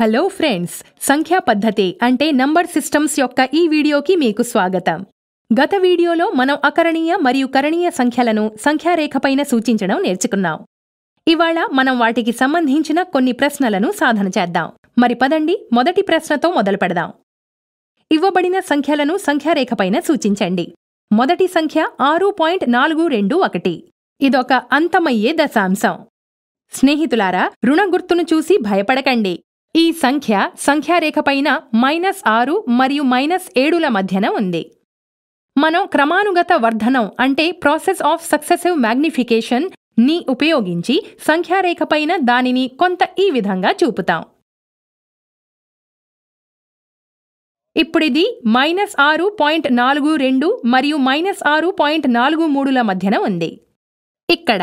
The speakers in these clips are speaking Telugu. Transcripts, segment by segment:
హలో ఫ్రెండ్స్ సంఖ్యా పద్ధతి అంటే నంబర్ సిస్టమ్స్ యొక్క ఈ వీడియోకి మీకు స్వాగతం గత వీడియోలో మనం అకరణీయ మరియు కరణీయ సంఖ్యలను సంఖ్యారేఖపైన సూచించడం నేర్చుకున్నాం ఇవాళ మనం వాటికి సంబంధించిన కొన్ని ప్రశ్నలను సాధన చేద్దాం మరి పదండి మొదటి ప్రశ్నతో మొదలు పెడదాం ఇవ్వబడిన సంఖ్యలను సంఖ్యారేఖపైన సూచించండి మొదటి సంఖ్య ఆరు పాయింట్ నాలుగు రెండు ఒకటి ఇదొక అంతమయ్యే దశాంశం స్నేహితులారా రుణ గుర్తును చూసి భయపడకండి ఈ సంఖ్య సంఖ్యారేఖ పైన మైనస్ ఆరు మరియు మైనస్ ఏడుల మధ్యన ఉంది మనం క్రమానుగత వర్ధనం అంటే ప్రాసెస్ ఆఫ్ సక్సెసివ్ మ్యాగ్నిఫికేషన్ ని ఉపయోగించి సంఖ్యారేఖ పైన దానిని కొంత ఈ విధంగా చూపుతాం ఇప్పుడిది మైనస్ ఆరు పాయింట్ నాలుగు రెండు మరియు మైనస్ ఆరు పాయింట్ నాలుగు మూడుల మధ్యన ఉంది ఇక్కడ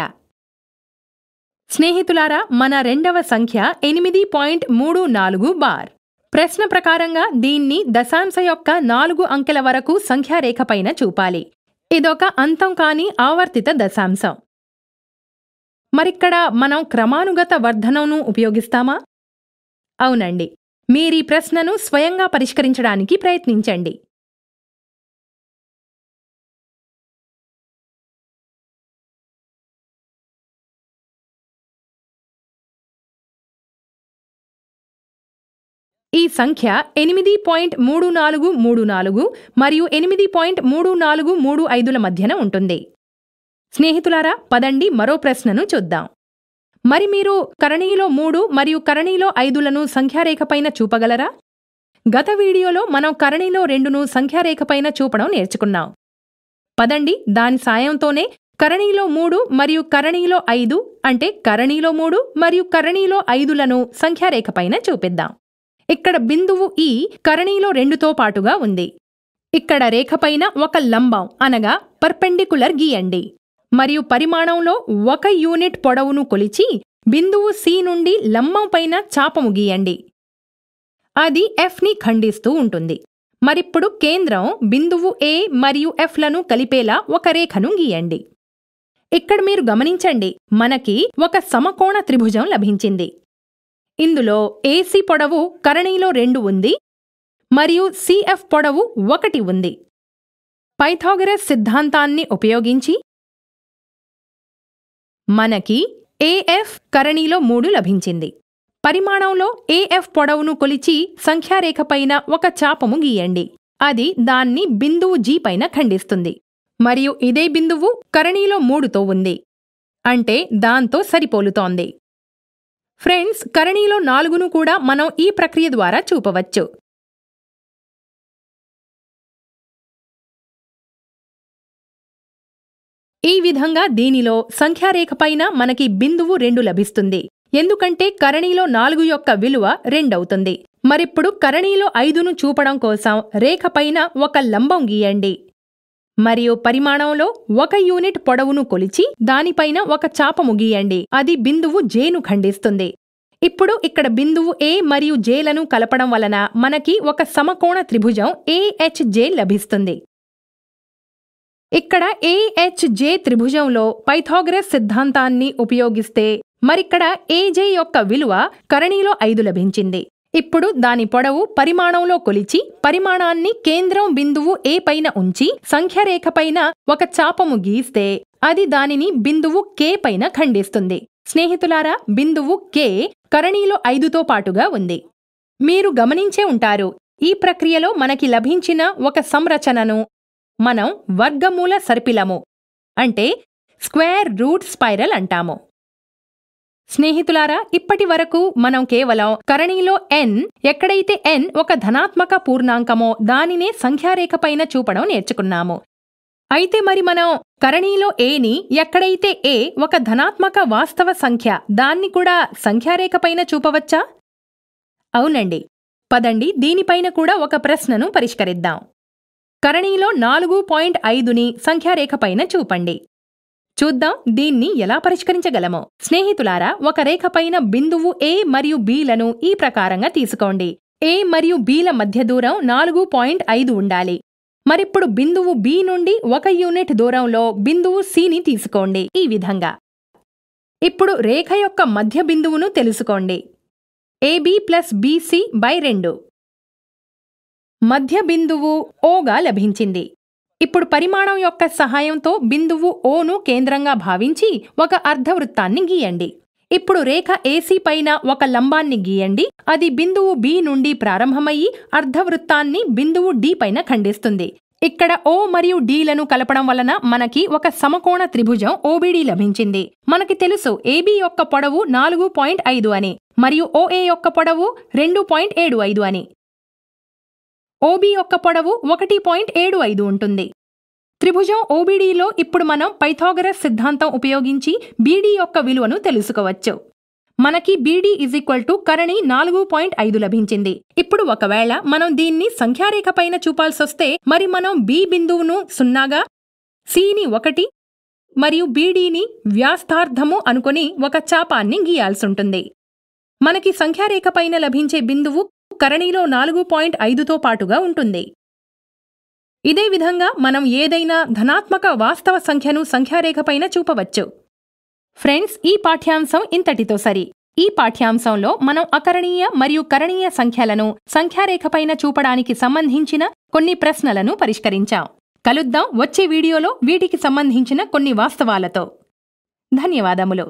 స్నేహితులారా మన రెండవ సంఖ్య ఎనిమిది పాయింట్ మూడు నాలుగు బార్ ప్రశ్న ప్రకారంగా దీన్ని దశాంశ యొక్క నాలుగు అంకెల వరకు సంఖ్యారేఖ పైన చూపాలి ఇదొక అంతం కాని ఆవర్తిత దశాంశం మరిక్కడ మనం క్రమానుగత వర్ధనంను ఉపయోగిస్తామా అవునండి మీరీ ప్రశ్నను స్వయంగా పరిష్కరించడానికి ప్రయత్నించండి ఈ సంఖ్య ఎనిమిది పాయింట్ మూడు నాలుగు మూడు నాలుగు మరియు ఎనిమిది పాయింట్ మూడు నాలుగు మూడు ఐదుల మధ్యన ఉంటుంది స్నేహితులారా పదండి మరో ప్రశ్నను చూద్దాం మరి మీరు కరణీలో మూడు మరియు కరణీలో ఐదులను సంఖ్యారేఖపైన చూపగలరా గత వీడియోలో మనం కరణీలో రెండును సంఖ్యారేఖపైన చూపడం నేర్చుకున్నాం పదండి దాని సాయంతోనే కరణీలో మూడు మరియు కరణీలో ఐదు అంటే కరణీలో మూడు మరియు కరణీలో ఐదులను సంఖ్యారేఖపైన చూపిద్దాం ఇక్కడ బిందువు ఈ e కరణిలో రెండుతో పాటుగా ఉంది ఇక్కడ రేఖపైన ఒక లంబం అనగా పర్పెండికులర్ గీయండి మరియు పరిమాణంలో ఒక యూనిట్ పొడవును కొలిచి బిందువు సి నుండి లంబం పైన చాపము గీయండి అది ఎఫ్ని ఖండిస్తూ ఉంటుంది మరిప్పుడు కేంద్రం బిందువు ఏ మరియు ఎఫ్లను కలిపేలా ఒక రేఖను గీయండి ఇక్కడ మీరు గమనించండి మనకి ఒక సమకోణ త్రిభుజం లభించింది ఇందులో ఏసీ పొడవు కరణిలో రెండు ఉంది మరియు సిఎఫ్ పొడవు ఒకటి ఉంది పైథాగరస్ సిద్ధాంతాన్ని ఉపయోగించి మనకి ఏఎఫ్ కరణిలో మూడు లభించింది పరిమాణంలో ఏఎఫ్ పొడవును కొలిచి సంఖ్యారేఖపైన ఒక చాపము గీయండి అది దాన్ని బిందువు జీ పైన ఖండిస్తుంది మరియు ఇదే బిందువు కరణీలో మూడుతో ఉంది అంటే దాంతో సరిపోలుతోంది ఫ్రెండ్స్ కరణీలో నాలుగును కూడా మనం ఈ ప్రక్రియ ద్వారా చూపవచ్చు ఈ విధంగా దీనిలో సంఖ్యారేఖ పైన మనకి బిందువు రెండు లభిస్తుంది ఎందుకంటే కరణీలో నాలుగు యొక్క విలువ రెండవుతుంది మరిప్పుడు కరణీలో ఐదును చూపడం కోసం రేఖ ఒక లంబం గీయండి మరియు పరిమాణంలో ఒక యూనిట్ పొడవును కొలిచి దానిపైన ఒక చాప ముగియండి అది బిందువు జేను ఖండిస్తుంది ఇప్పుడు ఇక్కడ బిందువు ఏ మరియు జేలను కలపడం వలన మనకి ఒక సమకోణ త్రిభుజం ఏహెచ్జే లభిస్తుంది ఇక్కడ ఏహెచ్జే త్రిభుజంలో పైథాగ్రస్ సిద్ధాంతాన్ని ఉపయోగిస్తే మరిక్కడ ఏజే యొక్క విలువ కరణీలో ఐదు లభించింది ఇప్పుడు దాని పొడవు పరిమాణంలో కొలిచి పరిమాణాన్ని కేంద్రం బిందువు ఏ పైన ఉంచి సంఖ్యరేఖ పైన ఒక చాపము గీస్తే అది దానిని బిందువు కే పైన ఖండిస్తుంది స్నేహితులారా బిందువు కే కరణీలో ఐదుతో పాటుగా ఉంది మీరు గమనించే ఉంటారు ఈ ప్రక్రియలో మనకి లభించిన ఒక సంరచనను మనం వర్గమూల సర్పిలము అంటే స్క్వేర్ రూట్ స్పైరల్ అంటాము స్నేహితులారా ఇప్పటి వరకు మనం కేవలం కరణిలో ఎన్ ఎక్కడైతే ఎన్ ఒక ధనాత్మక పూర్ణాంకమో దానినే సంఖ్యారేఖ పైన చూపడం నేర్చుకున్నాము అయితే మరి మనం కరణీలో ఏని ఎక్కడైతే ఏ ఒక ధనాత్మక వాస్తవ సంఖ్య దాన్ని కూడా సంఖ్యారేఖ పైన చూపవచ్చా అవునండి పదండి దీనిపైన కూడా ఒక ప్రశ్నను పరిష్కరిద్దాం కరణీలో నాలుగు పాయింట్ ఐదుని సంఖ్యారేఖ పైన చూపండి చూద్దాం దీన్ని ఎలా పరిష్కరించగలమో స్నేహితులారా ఒక రేఖ పైన బిందువు ఏ మరియు బీలను ఈ ప్రకారంగా తీసుకోండి ఏ మరియు బీల మధ్య దూరం నాలుగు పాయింట్ ఐదు ఉండాలి మరిప్పుడు బిందువు బి నుండి ఒక యూనిట్ దూరంలో బిందువు సిని తీసుకోండి ఈ విధంగా ఇప్పుడు రేఖ యొక్క మధ్య బిందువును తెలుసుకోండి ఏబి ప్లస్ బీసీ బై రెండు మధ్య బిందువు ఓగా లభించింది ఇప్పుడు పరిమాణం యొక్క సహాయంతో బిందువు ఓను కేంద్రంగా భావించి ఒక అర్ధవృత్తాన్ని గీయండి ఇప్పుడు రేఖ ఏసీ పైన ఒక లంబాన్ని గీయండి అది బిందువు బి నుండి ప్రారంభమయ్యి అర్ధవృత్తాన్ని బిందువు డి పైన ఖండిస్తుంది ఇక్కడ ఓ మరియు డీలను కలపడం వలన మనకి ఒక సమకోణ త్రిభుజం ఓబిడి లభించింది మనకి తెలుసు ఏబి యొక్క పొడవు నాలుగు పాయింట్ ఐదు అని మరియు ఓఏ యొక్క పొడవు రెండు పాయింట్ ఏడు ఐదు అని ఓబీ యొక్క పొడవు ఒకటి పాయింట్ ఏడు ఐదు ఉంటుంది త్రిభుజం ఓబీడీలో ఇప్పుడు మనం పైథాగరస్ సిద్ధాంతం ఉపయోగించి బీడీ యొక్క విలువను తెలుసుకోవచ్చు మనకి బీడీ ఇజ్ ఈక్వల్ టు కరణి నాలుగు పాయింట్ ఐదు లభించింది ఇప్పుడు ఒకవేళ మనం దీన్ని సంఖ్యారేఖ పైన చూపాల్సొస్తే మరి మనం బి బిందువును సున్నాగా సిని ఒకటి మరియు బీడీని వ్యాస్తార్థము అనుకుని ఒక చాపాన్ని గీయాల్సుంటుంది మనకి సంఖ్యారేఖ పైన లభించే బిందువు కరణిలో నాలుగు పాయింట్ ఐదుతో పాటుగా ఉంటుంది ఇదే విధంగా మనం ఏదైనా ధనాత్మక వాస్తవ సంఖ్యను సంఖ్యారేఖపైన చూపవచ్చు ఫ్రెండ్స్ ఈ పాఠ్యాంశం ఇంతటితో సరి ఈ పాఠ్యాంశంలో మనం అకరణీయ మరియు కరణీయ సంఖ్యలను సంఖ్యారేఖపైన చూపడానికి సంబంధించిన కొన్ని ప్రశ్నలను పరిష్కరించాం కలుద్దాం వచ్చే వీడియోలో వీటికి సంబంధించిన కొన్ని వాస్తవాలతో ధన్యవాదములు